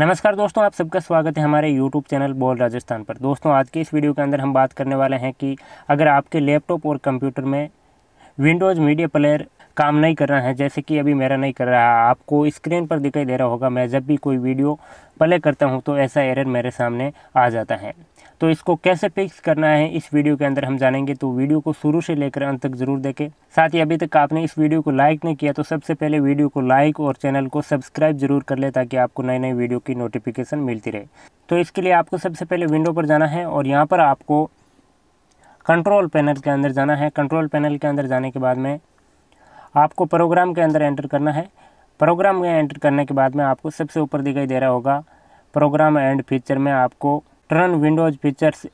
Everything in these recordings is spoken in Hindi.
नमस्कार दोस्तों आप सबका स्वागत है हमारे YouTube चैनल बॉल राजस्थान पर दोस्तों आज के इस वीडियो के अंदर हम बात करने वाले हैं कि अगर आपके लैपटॉप और कंप्यूटर में विंडोज़ मीडिया प्लेयर काम नहीं कर रहा है जैसे कि अभी मेरा नहीं कर रहा है आपको स्क्रीन पर दिखाई दे रहा होगा मैं जब भी कोई वीडियो प्ले करता हूँ तो ऐसा एरर मेरे सामने आ जाता है तो इसको कैसे फिक्स करना है इस वीडियो के अंदर हम जानेंगे तो वीडियो को शुरू से लेकर अंत तक ज़रूर देखें साथ ही अभी तक आपने इस वीडियो को लाइक नहीं किया तो सबसे पहले वीडियो को लाइक और चैनल को सब्सक्राइब जरूर कर ले ताकि आपको नए नए वीडियो की नोटिफिकेशन मिलती रहे तो इसके लिए आपको सबसे पहले विंडो पर जाना है और यहाँ पर आपको कंट्रोल पैनल के अंदर जाना है कंट्रोल पैनल के अंदर जाने के बाद में आपको प्रोग्राम के अंदर एंटर करना है प्रोग्राम में एंटर करने के बाद में आपको सबसे ऊपर दिखाई दे रहा होगा प्रोग्राम एंड फीचर में आपको टर्न विंडोज फीचर्स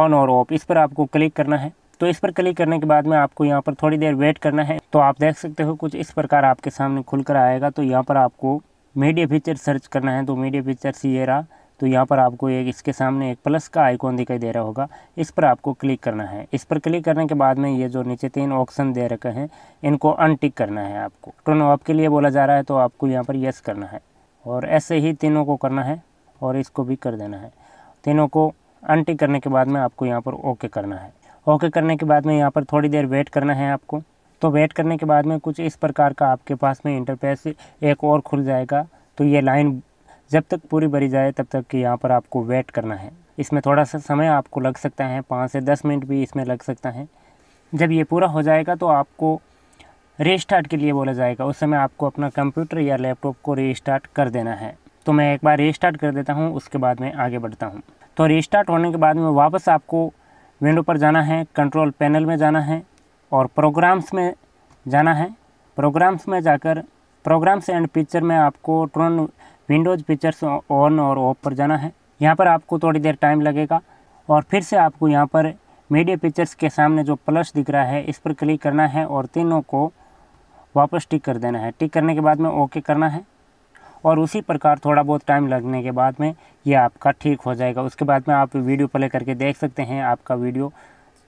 ऑन और ऑफ इस पर आपको क्लिक करना है तो इस पर क्लिक करने के बाद में आपको यहाँ पर थोड़ी देर वेट करना है तो आप देख सकते हो कुछ इस प्रकार आपके सामने खुलकर आएगा तो यहाँ पर आपको मीडिया फीचर सर्च करना है तो मीडिया फीचर्स ये रहा तो यहाँ पर आपको एक इसके सामने एक प्लस का आइकॉन दिखाई दे रहा होगा इस पर आपको क्लिक करना है इस पर क्लिक करने के बाद में ये जो नीचे तीन ऑप्शन दे रखे हैं इनको अनटिक करना है आपको टर्न ऑफ के लिए बोला जा रहा है तो आपको यहाँ पर यस करना है और ऐसे ही तीनों को करना है और इसको भी कर देना है तीनों को अनटिक करने के बाद में आपको यहाँ पर ओके करना है ओके करने के बाद में यहाँ पर थोड़ी देर वेट करना है आपको तो वेट करने के बाद में कुछ इस प्रकार का आपके पास में इंटरफेस एक और खुल जाएगा तो ये लाइन जब तक पूरी भरी जाए तब तक कि यहाँ पर आपको वेट करना है इसमें थोड़ा सा समय आपको लग सकता है पाँच से दस मिनट भी इसमें लग सकता है जब ये पूरा हो जाएगा तो आपको रीस्टार्ट के लिए बोला जाएगा उस समय आपको अपना कंप्यूटर या लैपटॉप को रीस्टार्ट कर देना है तो मैं एक बार रीस्टार्ट कर देता हूँ उसके बाद में आगे बढ़ता हूँ तो रीस्टार्ट होने के बाद में वापस आपको विंडो पर जाना है कंट्रोल पैनल में जाना है और प्रोग्राम्स में जाना है प्रोग्राम्स में जाकर प्रोग्राम्स एंड पिक्चर में आपको ट्रोन विंडोज़ पिक्चर्स ऑन और ऑफ पर जाना है यहाँ पर आपको थोड़ी देर टाइम लगेगा और फिर से आपको यहाँ पर मीडिया पिक्चर्स के सामने जो प्लस दिख रहा है इस पर क्लिक करना है और तीनों को वापस टिक कर देना है टिक करने के बाद में ओके करना है और उसी प्रकार थोड़ा बहुत टाइम लगने के बाद में ये आपका ठीक हो जाएगा उसके बाद में आप वीडियो प्ले करके देख सकते हैं आपका वीडियो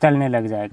चलने लग जाएगा